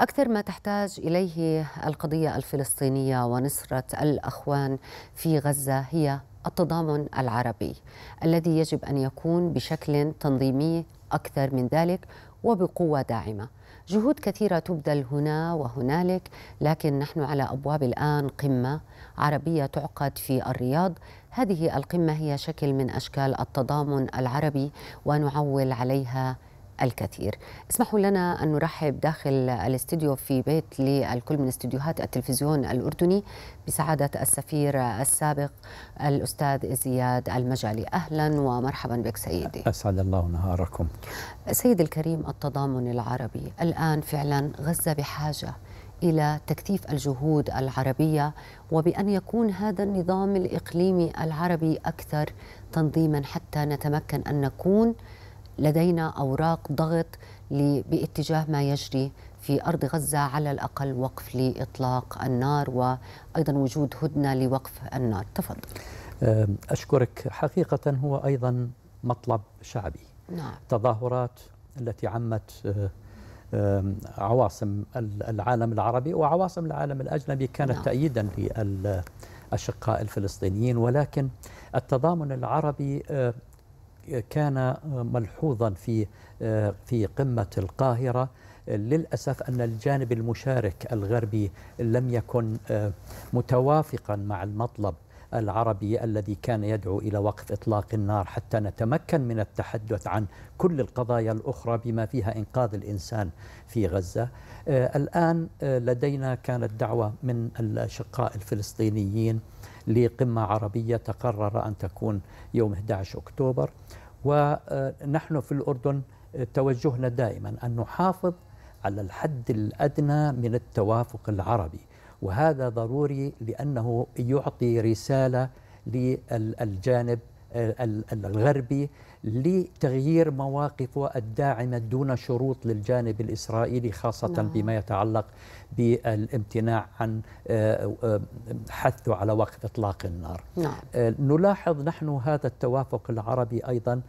أكثر ما تحتاج إليه القضية الفلسطينية ونصرة الأخوان في غزة هي التضامن العربي الذي يجب أن يكون بشكل تنظيمي أكثر من ذلك وبقوة داعمة جهود كثيرة تبذل هنا وهنالك لكن نحن على أبواب الآن قمة عربية تعقد في الرياض هذه القمة هي شكل من أشكال التضامن العربي ونعول عليها الكثير اسمحوا لنا أن نرحب داخل الاستديو في بيت للكل من استديوهات التلفزيون الأردني بسعادة السفير السابق الأستاذ زياد المجالي أهلا ومرحبا بك سيدي أسعد الله نهاركم سيد الكريم التضامن العربي الآن فعلا غزة بحاجة الى تكثيف الجهود العربيه وبان يكون هذا النظام الاقليمي العربي اكثر تنظيما حتى نتمكن ان نكون لدينا أوراق ضغط باتجاه ما يجري في أرض غزة على الأقل وقف لإطلاق النار وأيضا وجود هدنة لوقف النار تفضل أشكرك حقيقة هو أيضا مطلب شعبي نعم. تظاهرات التي عمت عواصم العالم العربي وعواصم العالم الأجنبي كانت نعم. تأييدا للأشقاء الفلسطينيين ولكن التضامن العربي كان ملحوظا في في قمة القاهرة للأسف أن الجانب المشارك الغربي لم يكن متوافقا مع المطلب العربي الذي كان يدعو الى وقف اطلاق النار حتى نتمكن من التحدث عن كل القضايا الاخرى بما فيها انقاذ الانسان في غزه. الان لدينا كانت دعوه من الاشقاء الفلسطينيين لقمة عربية تقرر أن تكون يوم 11 أكتوبر ونحن في الأردن توجهنا دائما أن نحافظ على الحد الأدنى من التوافق العربي وهذا ضروري لأنه يعطي رسالة للجانب آه، الغربي لتغيير مواقفه الداعمة دون شروط للجانب الإسرائيلي خاصة نعم. بما يتعلق بالامتناع عن آه، آه، حثه على وقف إطلاق النار نعم. نلاحظ نحن هذا التوافق العربي أيضا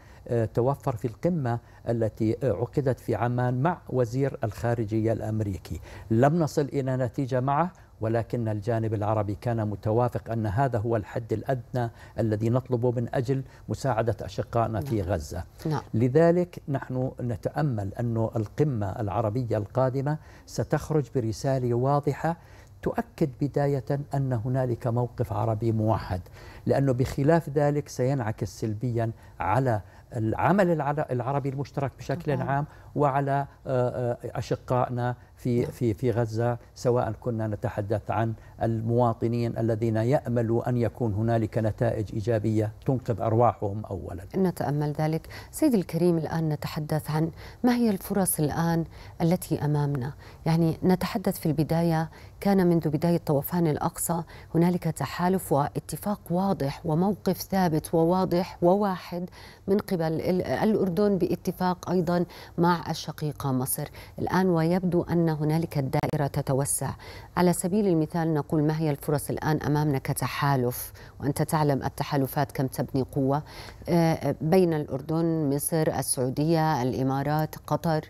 توفر في القمة التي عقدت في عمان مع وزير الخارجية الأمريكي لم نصل إلى نتيجة معه ولكن الجانب العربي كان متوافق أن هذا هو الحد الأدنى الذي نطلبه من أجل مساعدة أشقائنا نعم. في غزة نعم. لذلك نحن نتأمل أن القمة العربية القادمة ستخرج برسالة واضحة تؤكد بداية أن هنالك موقف عربي موحد لأنه بخلاف ذلك سينعكس سلبيا على العمل العربي المشترك بشكل عام وعلى آه، آه، اشقائنا في في في غزه سواء كنا نتحدث عن المواطنين الذين ياملوا ان يكون هنالك نتائج ايجابيه تنقذ ارواحهم اولا. نتامل ذلك. سيدي الكريم الان نتحدث عن ما هي الفرص الان التي امامنا؟ يعني نتحدث في البدايه كان منذ بدايه طوفان الاقصى هنالك تحالف واتفاق واضح واضح وموقف ثابت وواضح وواحد من قبل الأردن باتفاق أيضا مع الشقيقة مصر الآن ويبدو أن هنالك الدائرة تتوسع على سبيل المثال نقول ما هي الفرص الآن أمامنا كتحالف وأنت تعلم التحالفات كم تبني قوة آه، بين الأردن مصر السعودية الإمارات قطر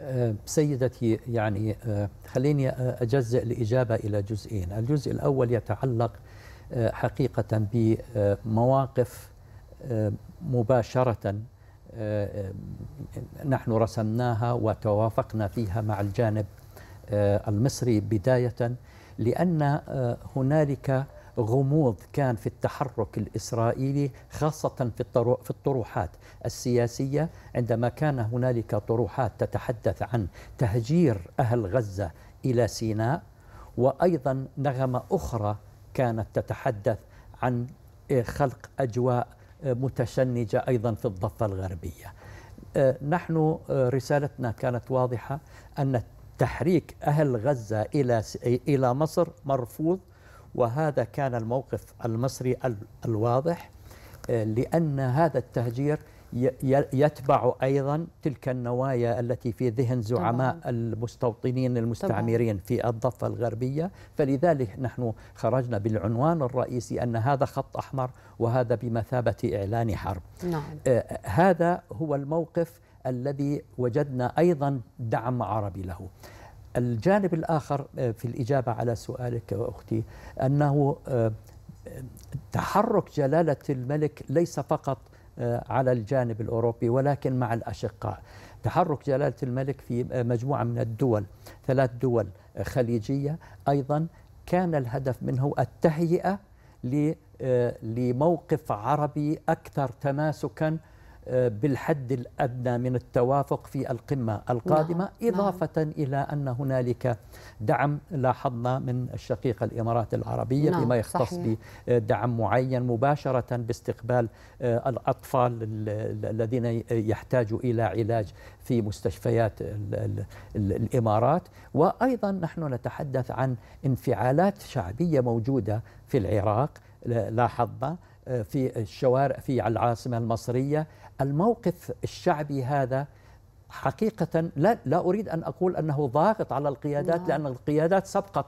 آه، سيدتي يعني آه، خليني أجزئ الإجابة إلى جزئين الجزء الأول يتعلق آه، حقيقة بمواقف آه، مباشرة آه، نحن رسمناها وتوافقنا فيها مع الجانب المصري بداية لأن هنالك غموض كان في التحرك الإسرائيلي خاصة في في الطروحات السياسية عندما كان هنالك طروحات تتحدث عن تهجير أهل غزة إلى سيناء وأيضا نغمة أخرى كانت تتحدث عن خلق أجواء متشنجة أيضا في الضفة الغربية أه، نحن أه، رسالتنا كانت واضحة أن تحريك أهل غزة إلى إلى مصر مرفوض وهذا كان الموقف المصري الواضح أه، لأن هذا التهجير يتبع أيضا تلك النوايا التي في ذهن زعماء طبعا. المستوطنين المستعمرين طبعا. في الضفة الغربية فلذلك نحن خرجنا بالعنوان الرئيسي أن هذا خط أحمر وهذا بمثابة إعلان حرب نعم. آه هذا هو الموقف الذي وجدنا أيضا دعم عربي له الجانب الآخر آه، في الإجابة على سؤالك أختي أنه آه، تحرك جلالة الملك ليس فقط آه، على الجانب الأوروبي ولكن مع الأشقاء تحرك جلالة الملك في آه، مجموعة من الدول ثلاث دول خليجية أيضا كان الهدف منه التهيئة آه، لموقف عربي أكثر تماسكاً بالحد الادنى من التوافق في القمه القادمه نعم. نعم. اضافه نعم. الى ان هنالك دعم لاحظنا من الشقيقه الامارات العربيه نعم. بما يختص صحيح. بدعم معين مباشره باستقبال آه، الاطفال الذين يحتاجوا الى علاج في مستشفيات الامارات وايضا نحن نتحدث عن انفعالات شعبيه موجوده في العراق لاحظنا في الشوارع في العاصمة المصرية الموقف الشعبي هذا حقيقة لا, لا أريد أن أقول أنه ضاغط على القيادات نعم. لأن القيادات سبقت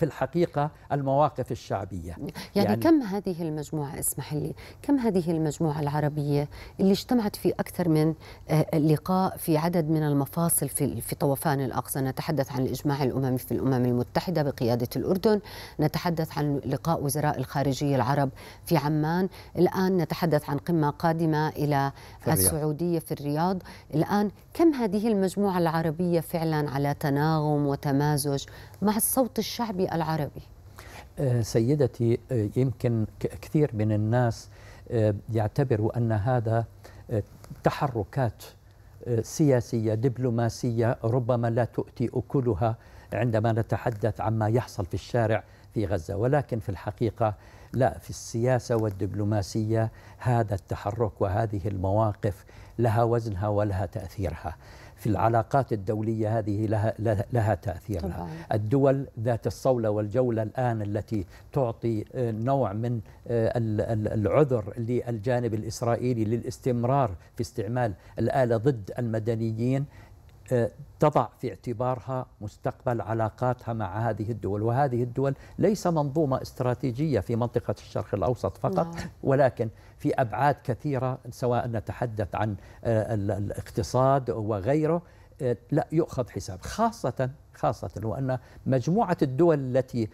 في الحقيقة المواقف الشعبية يعني, يعني كم هذه المجموعة اسمح لي كم هذه المجموعة العربية اللي اجتمعت في أكثر من آه، لقاء في عدد من المفاصل في, في طوفان الأقصى نتحدث عن الإجماع الأممي في الأمم المتحدة بقيادة الأردن نتحدث عن لقاء وزراء الخارجية العرب في عمان الآن نتحدث عن قمة قادمة إلى في السعودية في الرياض الآن كم هذه المجموعة العربية فعلا على تناغم وتمازج مع الصوت الشعبي العربي آه، سيدتي آه، يمكن كثير من الناس آه، يعتبروا أن هذا تحركات سياسية دبلوماسية ربما لا تؤتي أكلها عندما نتحدث عما يحصل في الشارع في غزة ولكن في الحقيقة لا في السياسة والدبلوماسية هذا التحرك وهذه المواقف لها وزنها ولها تأثيرها في العلاقات الدولية هذه لها, لها تأثيرها طبعا. الدول ذات الصولة والجولة الآن التي تعطي آه، نوع من آه، العذر للجانب الإسرائيلي للاستمرار في استعمال الآلة ضد المدنيين آه، تضع في اعتبارها مستقبل علاقاتها مع هذه الدول وهذه الدول ليس منظومة استراتيجية في منطقة الشرق الأوسط فقط نعم. ولكن في أبعاد كثيرة سواء نتحدث عن آه، الاقتصاد وغيره آه، لا يؤخذ حساب خاصة خاصة وأن مجموعة الدول التي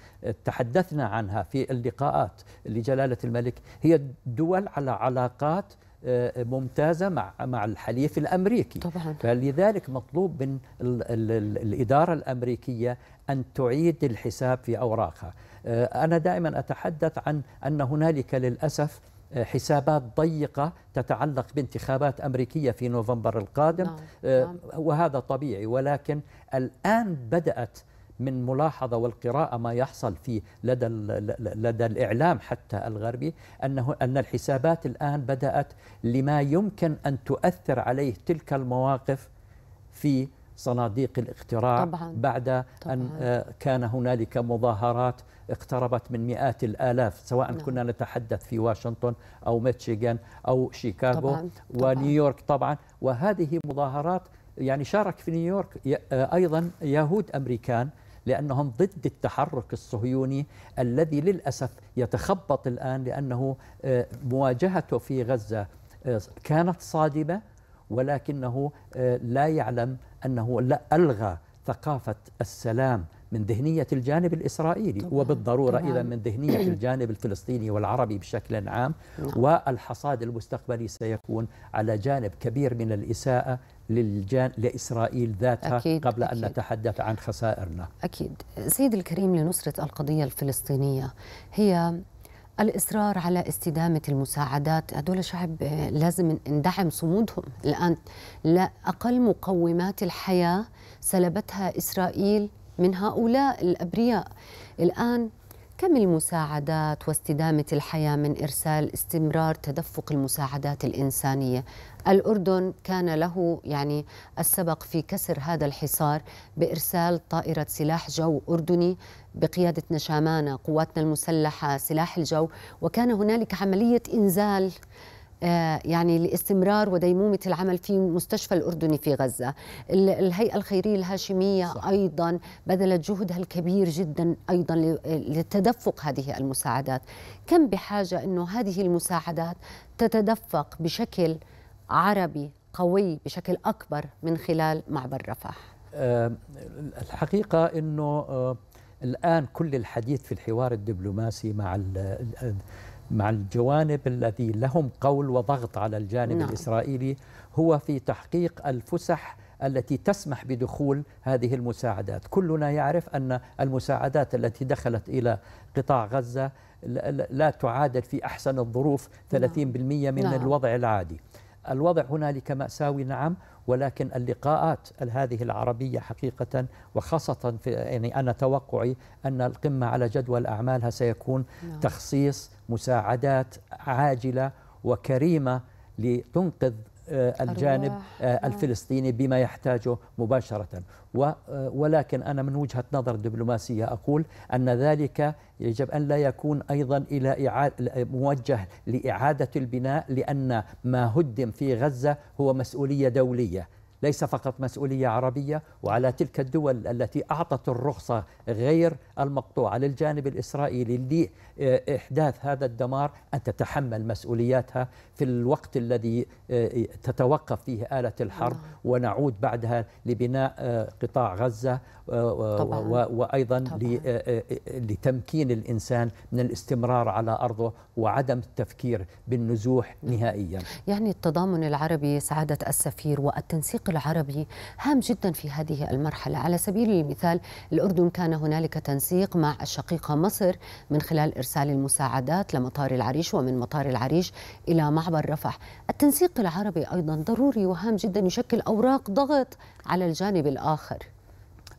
تحدثنا عنها في اللقاءات لجلالة الملك هي دول على علاقات آه، ممتازه مع مع الحليف الامريكي طبعا. فلذلك مطلوب من الاداره الامريكيه ان تعيد الحساب في اوراقها آه، انا دائما اتحدث عن ان هنالك للاسف آه، حسابات ضيقة تتعلق بانتخابات أمريكية في نوفمبر القادم نعم. نعم. وهذا طبيعي ولكن الآن بدأت من ملاحظة والقراءة ما يحصل في لدى, لدى الإعلام حتى الغربي أنه أن الحسابات الآن بدأت لما يمكن أن تؤثر عليه تلك المواقف في صناديق الاقتراع طبعاً. بعد طبعاً. أن آه، كان هنالك مظاهرات اقتربت من مئات الآلاف سواء نعم. كنا نتحدث في واشنطن أو ميتشيغان أو شيكاغو طبعاً. طبعاً. ونيويورك طبعا وهذه مظاهرات يعني شارك في نيويورك آه، أيضا يهود أمريكان لأنهم ضد التحرك الصهيوني الذي للأسف يتخبط الآن لأنه آه، مواجهته في غزة آه، كانت صادمة ولكنه آه، لا يعلم أنه لا ألغى ثقافة السلام من ذهنية الجانب الإسرائيلي طبعا وبالضرورة طبعا إذا من ذهنية الجانب الفلسطيني والعربي بشكل عام نعم. والحصاد المستقبلي سيكون على جانب كبير من الإساءة للجان لإسرائيل ذاتها أكيد قبل أكيد أن نتحدث عن خسائرنا أكيد سيد الكريم لنصرة القضية الفلسطينية هي الإصرار على استدامة المساعدات هدول شعب لازم ندعم صمودهم الآن لا أقل مقومات الحياة سلبتها إسرائيل من هؤلاء الأبرياء الآن كم المساعدات واستدامة الحياة من إرسال استمرار تدفق المساعدات الإنسانية الأردن كان له يعني السبق في كسر هذا الحصار بإرسال طائرة سلاح جو أردني بقيادة نشامانة قواتنا المسلحة سلاح الجو وكان هنالك عملية إنزال آه، يعني لاستمرار وديمومة العمل في مستشفى الأردني في غزة الهيئة الخيرية الهاشمية صح. أيضا بذلت جهدها الكبير جدا أيضا لتدفق هذه المساعدات كم بحاجة أنه هذه المساعدات تتدفق بشكل عربي قوي بشكل أكبر من خلال معبر رفح آه، الحقيقة أنه آه، الآن كل الحديث في الحوار الدبلوماسي مع مع الجوانب التي لهم قول وضغط على الجانب نعم. الإسرائيلي هو في تحقيق الفسح التي تسمح بدخول هذه المساعدات كلنا يعرف أن المساعدات التي دخلت إلى قطاع غزة لا تعادل في أحسن الظروف 30% نعم. من نعم. الوضع العادي الوضع هنالك مأساوي نعم ولكن اللقاءات هذه العربية حقيقة وخاصة في يعني أنا توقعي أن القمة على جدول أعمالها سيكون نعم. تخصيص مساعدات عاجلة وكريمة لتنقذ آه، الجانب أرواح. آه، نعم. الفلسطيني بما يحتاجه مباشرة آه، ولكن أنا من وجهة نظر دبلوماسية أقول أن ذلك يجب أن لا يكون أيضا إلى إعادة موجه لإعادة البناء لأن ما هدم في غزة هو مسؤولية دولية ليس فقط مسؤولية عربية وعلى تلك الدول التي أعطت الرخصة غير المقطوعة للجانب الإسرائيلي لإحداث هذا الدمار أن تتحمل مسؤولياتها في الوقت الذي آه، تتوقف فيه آلة الحرب نعم. ونعود بعدها لبناء آه، قطاع غزة آه، طبعاً وأيضا لتمكين الإنسان من الاستمرار على أرضه وعدم التفكير بالنزوح نعم. نهائيا يعني التضامن العربي سعادة السفير والتنسيق العمق العربي هام جدا في هذه المرحلة على سبيل المثال الأردن كان هنالك تنسيق مع الشقيقة مصر من خلال إرسال المساعدات لمطار العريش ومن مطار العريش إلى معبر رفح التنسيق العربي أيضا ضروري وهام جدا يشكل أوراق ضغط على الجانب الآخر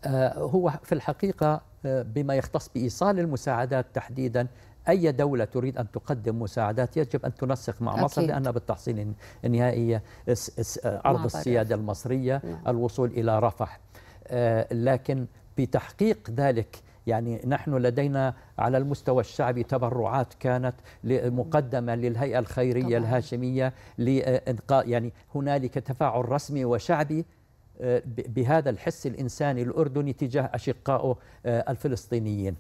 آه، هو في الحقيقة آه، بما يختص بإيصال المساعدات تحديدا أي دولة تريد أن تقدم مساعدات يجب أن تنسق مع أكيد. مصر لأنها بالتحصيل النهائي عرض السيادة المصرية نعم. الوصول إلى رفح آه، لكن بتحقيق ذلك يعني نحن لدينا على المستوى الشعبي تبرعات كانت مقدمه للهيئه الخيريه طبعا. الهاشميه لانقاذ يعني هنالك تفاعل رسمي وشعبي آه، بهذا الحس الإنساني الأردني تجاه أشقائه آه، الفلسطينيين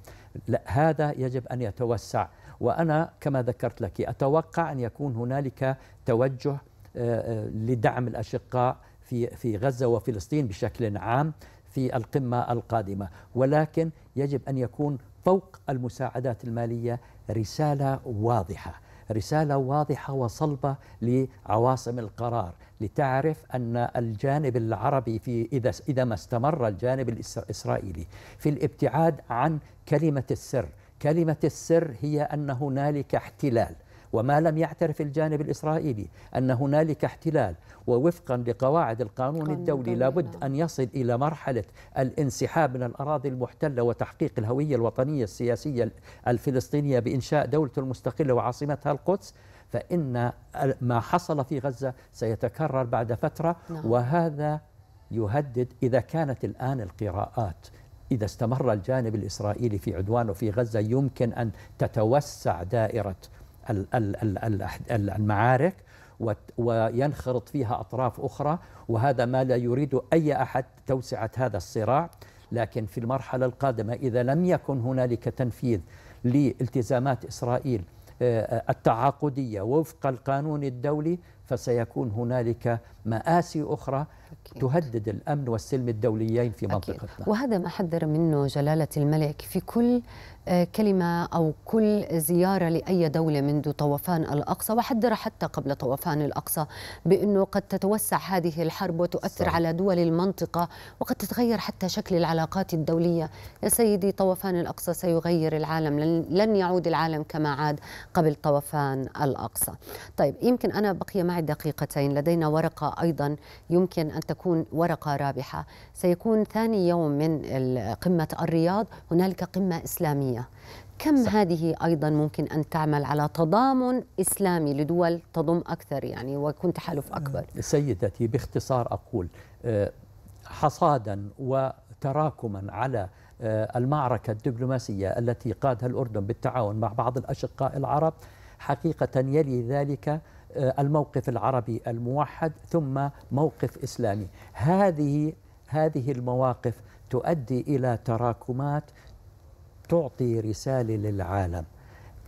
لا هذا يجب أن يتوسع وأنا كما ذكرت لك أتوقع أن يكون هنالك توجه آه، لدعم الأشقاء في في غزة وفلسطين بشكل عام في القمة القادمة ولكن يجب أن يكون فوق المساعدات المالية رسالة واضحة رسالة واضحة وصلبة لعواصم القرار لتعرف أن الجانب العربي في إذا إذا ما استمر الجانب الإسرائيلي في الابتعاد عن كلمة السر كلمة السر هي أن هنالك احتلال وما لم يعترف الجانب الإسرائيلي أن هنالك احتلال ووفقا لقواعد القانون الدولي لابد نعم. أن يصل إلى مرحلة الانسحاب من الأراضي المحتلة وتحقيق الهوية الوطنية السياسية الفلسطينية بإنشاء دولته المستقلة وعاصمتها القدس فإن ما حصل في غزة سيتكرر بعد فترة نعم. وهذا يهدد إذا كانت الآن القراءات إذا استمر الجانب الإسرائيلي في عدوانه في غزة يمكن أن تتوسع دائرة المعارك وينخرط فيها أطراف أخرى وهذا ما لا يريد أي أحد توسعة هذا الصراع لكن في المرحلة القادمة إذا لم يكن هنالك تنفيذ لالتزامات إسرائيل آه، التعاقديه وفق القانون الدولي فسيكون هنالك مآسي أخرى أكيد. تهدد الأمن والسلم الدوليين في منطقتنا أكيد. وهذا ما حذر منه جلالة الملك في كل آه، كلمة أو كل زيارة لأي دولة منذ طوفان الأقصى وحذر حتى قبل طوفان الأقصى بأنه قد تتوسع هذه الحرب وتؤثر صح. على دول المنطقة وقد تتغير حتى شكل العلاقات الدولية يا سيدي طوفان الأقصى سيغير العالم لن يعود العالم كما عاد قبل طوفان الأقصى طيب يمكن أنا بقي معي دقيقتين لدينا ورقة أيضا يمكن أن تكون ورقة رابحة سيكون ثاني يوم من قمة الرياض هنالك قمة إسلامية كم صح. هذه أيضا ممكن أن تعمل على تضامن إسلامي لدول تضم أكثر يعني ويكون تحالف أكبر سيدتي باختصار أقول آه، حصادا وتراكما على آه، المعركة الدبلوماسية التي قادها الأردن بالتعاون مع بعض الأشقاء العرب حقيقة يلي ذلك آه، الموقف العربي الموحد ثم موقف اسلامي هذه هذه المواقف تؤدي الى تراكمات تعطي رساله للعالم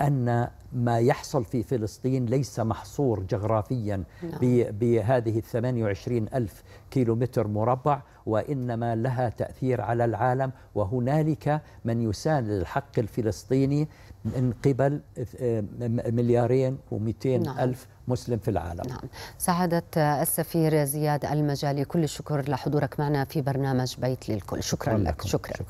أن ما يحصل في فلسطين ليس محصور جغرافيا نعم. بهذه ال 28 ألف كيلومتر مربع وإنما لها تأثير على العالم وهنالك من يساند للحق الفلسطيني من قبل آه، مليارين و نعم. ألف مسلم في العالم نعم. سعادة السفير زياد المجالي كل الشكر لحضورك معنا في برنامج بيت للكل شكرا, شكرا لك شكرا, شكرا.